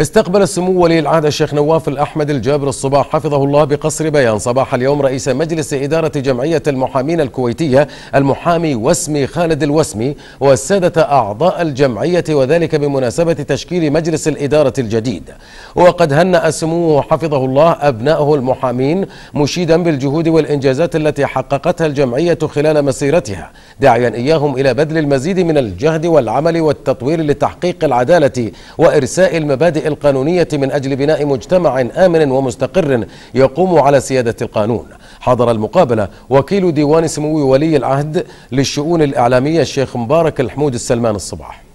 استقبل السمو ولي العهد الشيخ نواف الأحمد الجابر الصباح حفظه الله بقصر بيان صباح اليوم رئيس مجلس إدارة جمعية المحامين الكويتية المحامي وسمي خالد الوسمي والسادة أعضاء الجمعية وذلك بمناسبة تشكيل مجلس الإدارة الجديد وقد هنأ سموه حفظه الله أبنائه المحامين مشيدا بالجهود والإنجازات التي حققتها الجمعية خلال مسيرتها داعيا إياهم إلى بذل المزيد من الجهد والعمل والتطوير لتحقيق العدالة وإرساء المبادئ القانونية من أجل بناء مجتمع آمن ومستقر يقوم على سيادة القانون حضر المقابلة وكيل ديوان سمو ولي العهد للشؤون الإعلامية الشيخ مبارك الحمود السلمان الصباح